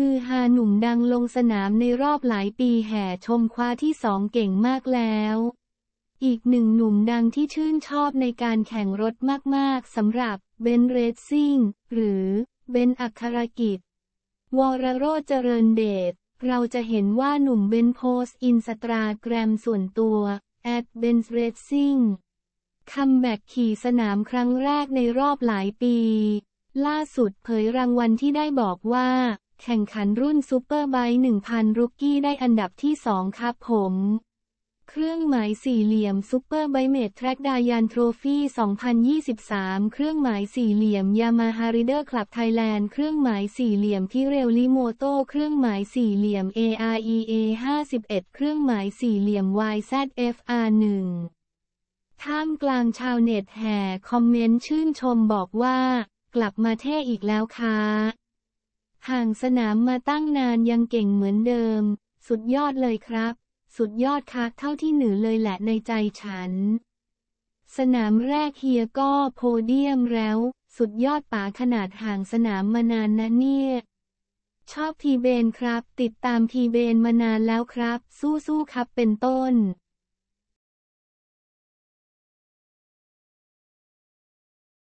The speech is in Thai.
ฮือฮาหนุ่มดังลงสนามในรอบหลายปีแห่ชมคว้าที่สองเก่งมากแล้ว อีกหนึ่งหนุ่มดังที่ชื่นชอบในการแข่งรถมากๆสำหรับเบนเรซซิ่งหรือเบนอัครกิจ วรโรเจริญเดชเราจะเห็นว่าหนุ่มเบนโพสอินสตาแกรมส่วนตัวแอดเบนเรซซิ่งคัมแบ็กขี่สนามครั้งแรกในรอบหลายปี ล่าสุดเผยรางวัลที่ได้บอกว่าแข่งขันรุ่นซูเปอร์ไบค์1,000 รุกกี้ได้อันดับที่ 2 ครับผม เครื่องหมายสี่เหลี่ยมซูเปอร์ไบเมทแทร็กดายันโทรฟี่2023 เครื่องหมายสี่เหลี่ยมยามาฮาริเดอร์คลับไทยแลนด์เครื่องหมายสี่เหลี่ยมพิเรลลิโมโต เครื่องหมายสี่เหลี่ยม AREA 51เครื่องหมายสี่เหลี่ยม YZFR 1ท่ามกลางชาวเน็ตแห่ คอมเมนต์ชื่นชมบอกว่า กลับมาเท่อีกแล้วค่ะห่างสนามมาตั้งนานยังเก่งเหมือนเดิม สุดยอดเลยครับ สุดยอดคักเท่าที่หนือเลยแหละในใจฉัน สนามแรกเฮียก็โพเดียมแล้ว สุดยอดป๋าขนาดห่างสนามมานานนะ เนี่ย ชอบทีเบนครับ ติดตามทีเบนมานานแล้วครับ สู้ๆครับเป็นต้น